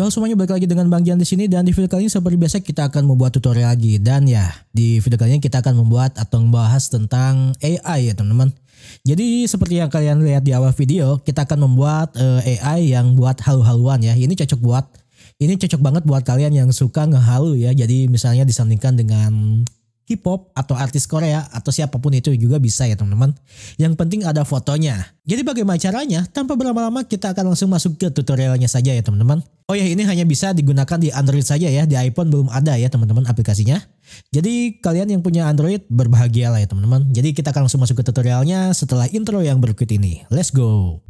ya semuanya balik lagi dengan Bang Jan di sini dan di video kali ini seperti biasa kita akan membuat tutorial lagi dan ya di video kali ini kita akan membuat atau membahas tentang AI ya teman-teman. Jadi seperti yang kalian lihat di awal video, kita akan membuat uh, eh, AI yang buat halu-haluan ya. Ini cocok buat ini cocok banget buat kalian yang suka ngehalu ya. Jadi misalnya disandingkan dengan hip hop atau artis Korea atau siapapun itu juga bisa ya teman-teman. Yang penting ada fotonya. Jadi bagaimana caranya? Tanpa berlama-lama kita akan langsung masuk ke tutorialnya saja ya teman-teman. Oh ya ini hanya bisa digunakan di Android saja ya, di iPhone belum ada ya teman-teman aplikasinya. Jadi kalian yang punya Android berbahagialah ya teman-teman. Jadi kita akan langsung masuk ke tutorialnya setelah intro yang berikut ini. Let's go!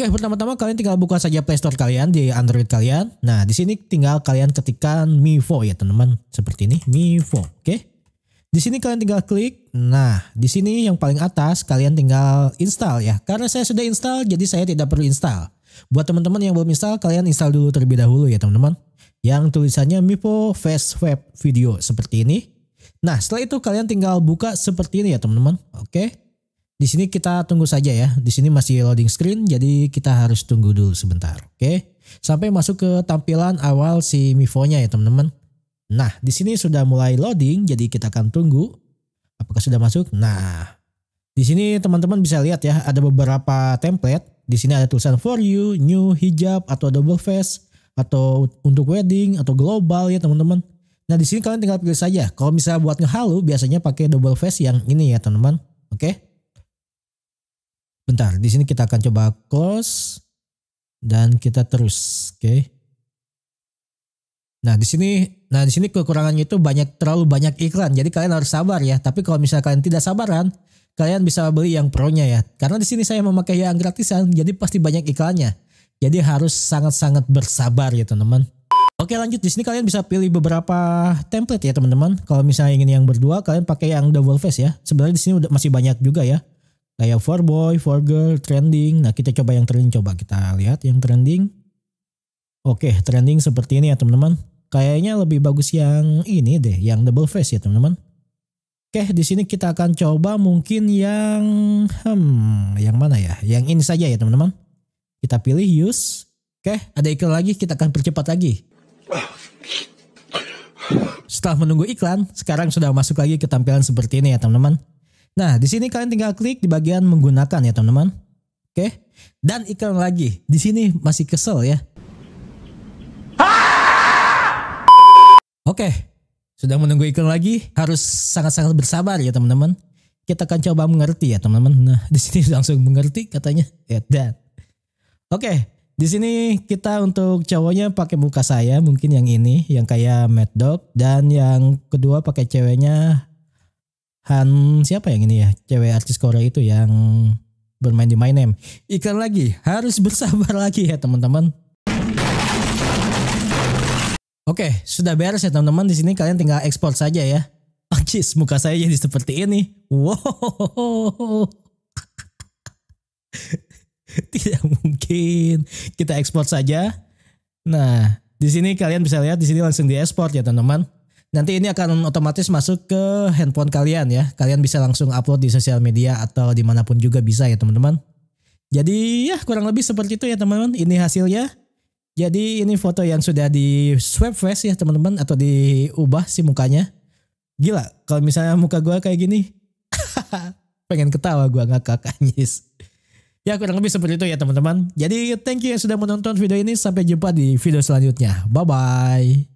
Oke, pertama-tama kalian tinggal buka saja Play Store kalian di Android kalian. Nah, di sini tinggal kalian ketikkan Mivo ya, teman-teman. Seperti ini, Mivo. Oke. Di sini kalian tinggal klik. Nah, di sini yang paling atas kalian tinggal install ya. Karena saya sudah install, jadi saya tidak perlu install. Buat teman-teman yang belum install, kalian install dulu terlebih dahulu ya, teman-teman. Yang tulisannya Mivo Face Web Video seperti ini. Nah, setelah itu kalian tinggal buka seperti ini ya, teman-teman. Oke. Di sini kita tunggu saja ya. Di sini masih loading screen jadi kita harus tunggu dulu sebentar. Oke. Sampai masuk ke tampilan awal si Mifonya ya teman-teman. Nah, di sini sudah mulai loading jadi kita akan tunggu apakah sudah masuk. Nah, di sini teman-teman bisa lihat ya ada beberapa template. Di sini ada tulisan for you, new, hijab atau double face atau untuk wedding atau global ya teman-teman. Nah, di sini kalian tinggal pilih saja. Kalau misalnya buat ngehalu biasanya pakai double face yang ini ya teman-teman. Oke. Bentar, di sini kita akan coba close dan kita terus, oke. Okay. Nah, di sini nah di sini kekurangannya itu banyak terlalu banyak iklan. Jadi kalian harus sabar ya. Tapi kalau misalnya kalian tidak sabaran, kalian bisa beli yang pro-nya ya. Karena di sini saya memakai yang gratisan, jadi pasti banyak iklannya. Jadi harus sangat-sangat bersabar ya, teman-teman. Oke, lanjut di sini kalian bisa pilih beberapa template ya, teman-teman. Kalau misalnya ingin yang berdua, kalian pakai yang double face ya. Sebenarnya di sini udah masih banyak juga ya kayak for boy, for girl, trending. Nah kita coba yang trending, coba kita lihat yang trending. Oke, trending seperti ini ya teman-teman. Kayaknya lebih bagus yang ini deh, yang double face ya teman-teman. Oke, di sini kita akan coba mungkin yang hmm, yang mana ya? Yang ini saja ya, teman-teman. Kita pilih use. Oke, ada iklan lagi, kita akan percepat lagi. Setelah menunggu iklan, sekarang sudah masuk lagi ke tampilan seperti ini ya, teman-teman. Nah, di sini kalian tinggal klik di bagian menggunakan ya, teman-teman. Oke. Dan iklan lagi. Di sini masih kesel ya. Oke. Sudah menunggu iklan lagi, harus sangat-sangat bersabar ya, teman-teman. Kita akan coba mengerti ya, teman-teman. Nah, di sini langsung mengerti katanya. Ya, dan. Oke. Di sini kita untuk cowoknya pakai muka saya mungkin yang ini yang kayak Mad Dog dan yang kedua pakai ceweknya Han siapa yang ini ya cewek artis Korea itu yang bermain di My Name Ikan lagi harus bersabar lagi ya teman-teman Oke, okay, sudah beres ya teman-teman. Di sini kalian tinggal ekspor saja ya. Oh, muka saya jadi seperti ini. Wow. Tidak mungkin. Kita ekspor saja. Nah, di sini kalian bisa lihat di sini langsung diekspor ya teman-teman. Nanti ini akan otomatis masuk ke handphone kalian ya. Kalian bisa langsung upload di sosial media atau dimanapun juga bisa ya teman-teman. Jadi ya kurang lebih seperti itu ya teman-teman. Ini hasilnya. Jadi ini foto yang sudah di swap face ya teman-teman atau diubah si mukanya. Gila kalau misalnya muka gue kayak gini. Pengen ketawa gue ngakak anjis. Ya kurang lebih seperti itu ya teman-teman. Jadi thank you yang sudah menonton video ini. Sampai jumpa di video selanjutnya. Bye-bye.